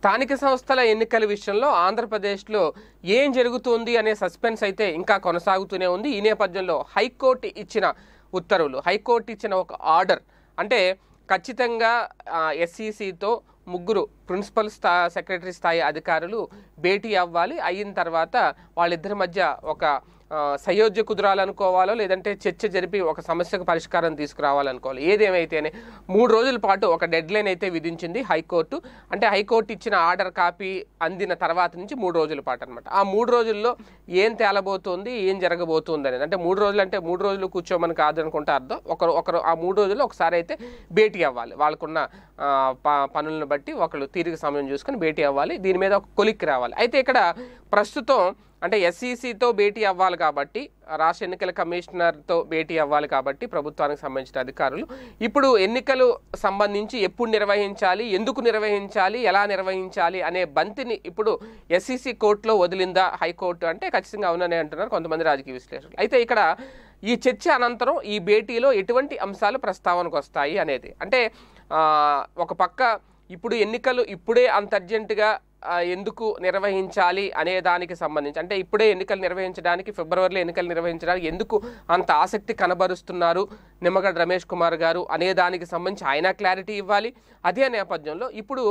స్థానిక సంస్థల ఎన్నికల విషయంలో ఆంధ్రప్రదేశ్లో ఏం జరుగుతుంది అనే సస్పెన్స్ అయితే ఇంకా కొనసాగుతూనే ఉంది ఈ నేపథ్యంలో హైకోర్టు ఇచ్చిన ఉత్తర్వులు హైకోర్టు ఇచ్చిన ఒక ఆర్డర్ అంటే ఖచ్చితంగా ఎస్ఈసితో ముగ్గురు ప్రిన్సిపల్ స్థా సెక్రటరీ స్థాయి అధికారులు భేటీ అవ్వాలి అయిన తర్వాత వాళ్ళిద్దరి మధ్య ఒక సయోధ్య కుదరాలనుకోవాలో లేదంటే చర్చ జరిపి ఒక సమస్యకు పరిష్కారం తీసుకురావాలనుకోవాలి ఏదేమైతేనే మూడు రోజుల పాటు ఒక డెడ్ లైన్ అయితే విధించింది హైకోర్టు అంటే హైకోర్టు ఇచ్చిన ఆర్డర్ కాపీ అందిన తర్వాత నుంచి మూడు రోజుల పాటు అనమాట ఆ మూడు రోజుల్లో ఏం తేలబోతుంది ఏం జరగబోతుంది అనేది అంటే మూడు రోజులు అంటే మూడు రోజులు కూర్చోమని కాదనుకుంటే అర్థం ఒకరు ఒకరు ఆ మూడు రోజుల్లో ఒకసారి అయితే భేటీ అవ్వాలి వాళ్ళకున్న పనులను బట్టి ఒకళ్ళు తీరిక సమయం చూసుకొని భేటీ అవ్వాలి దీని మీద ఒక కొలిక్ రావాలి అయితే ఇక్కడ ప్రస్తుతం అంటే ఎస్ఈసితో భేటీ అవ్వాలి కాబట్టి రాష్ట్ర ఎన్నికల కమిషనర్తో భేటీ అవ్వాలి కాబట్టి ప్రభుత్వానికి సంబంధించిన అధికారులు ఇప్పుడు ఎన్నికలు సంబంధించి ఎప్పుడు నిర్వహించాలి ఎందుకు నిర్వహించాలి ఎలా నిర్వహించాలి అనే బంతిని ఇప్పుడు ఎస్సీసీ కోర్టులో వదిలిందా హైకోర్టు అంటే ఖచ్చితంగా అవునని అంటున్నారు కొంతమంది రాజకీయ విశ్లేషకులు అయితే ఇక్కడ ఈ చర్చ అనంతరం ఈ భేటీలో ఎటువంటి అంశాలు ప్రస్తావనకు వస్తాయి అనేది అంటే ఒక పక్క ఇప్పుడు ఎన్నికలు ఇప్పుడే అంత అర్జెంటుగా ఎందుకు నిర్వహించాలి అనే దానికి సంబంధించి అంటే ఇప్పుడే ఎన్నికలు నిర్వహించడానికి ఫిబ్రవరిలో ఎన్నికలు నిర్వహించడానికి ఎందుకు అంత ఆసక్తి కనబరుస్తున్నారు నిమ్మగడ్డ రమేష్ కుమార్ గారు అనే దానికి సంబంధించి ఆయన క్లారిటీ ఇవ్వాలి అదే నేపథ్యంలో ఇప్పుడు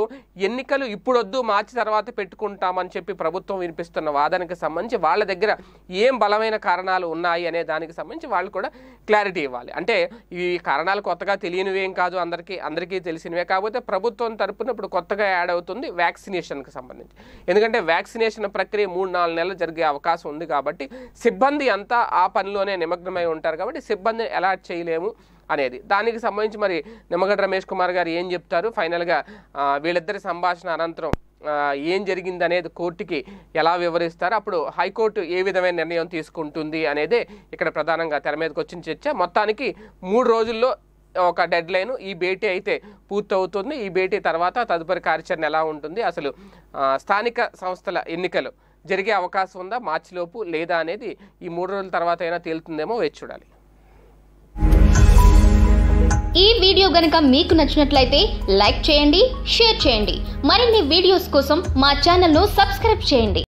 ఎన్నికలు ఇప్పుడొద్దు మార్చి తర్వాత పెట్టుకుంటామని చెప్పి ప్రభుత్వం వినిపిస్తున్న వాదనకి సంబంధించి వాళ్ళ దగ్గర ఏం బలమైన కారణాలు ఉన్నాయి అనే దానికి సంబంధించి వాళ్ళు కూడా క్లారిటీ ఇవ్వాలి అంటే ఈ కారణాలు కొత్తగా తెలియనివేం కాదు అందరికీ అందరికీ తెలిసినవే కాకపోతే ప్రభుత్వం తరపున ఇప్పుడు కొత్తగా యాడ్ అవుతుంది వ్యాక్సినేషన్కి సంబంధించి ఎందుకంటే వ్యాక్సినేషన్ ప్రక్రియ మూడు నాలుగు నెలలు జరిగే అవకాశం ఉంది కాబట్టి సిబ్బంది అంతా ఆ పనిలోనే నిమగ్నమై ఉంటారు కాబట్టి సిబ్బందిని అలాట్ చేయలేము అనేది దానికి సంబంధించి మరి నిమ్మగడ్డ రమేష్ కుమార్ గారు ఏం చెప్తారు ఫైనల్గా వీళ్ళిద్దరి సంభాషణ అనంతరం ఏం జరిగింది అనేది కోర్టుకి ఎలా వివరిస్తారు అప్పుడు హైకోర్టు ఏ విధమైన నిర్ణయం తీసుకుంటుంది అనేది ఇక్కడ ప్రధానంగా తెర మీదకి వచ్చిన చర్చ మొత్తానికి మూడు రోజుల్లో ఒక డెడ్ లైన్ ఈ భేటీ అయితే పూర్తవుతుంది ఈ భేటీ తర్వాత తదుపరి కార్యాచరణ ఎలా ఉంటుంది అసలు స్థానిక సంస్థల ఎన్నికలు జరిగే అవకాశం ఉందా మార్చిలోపు లేదా అనేది ఈ మూడు రోజుల తర్వాత అయినా తేలుతుందేమో వేచి చూడాలి ఈ వీడియో గనక మీకు నచ్చినట్లయితే లైక్ చేయండి షేర్ చేయండి మరిన్ని వీడియోస్ కోసం మా ను సబ్స్క్రైబ్ చేయండి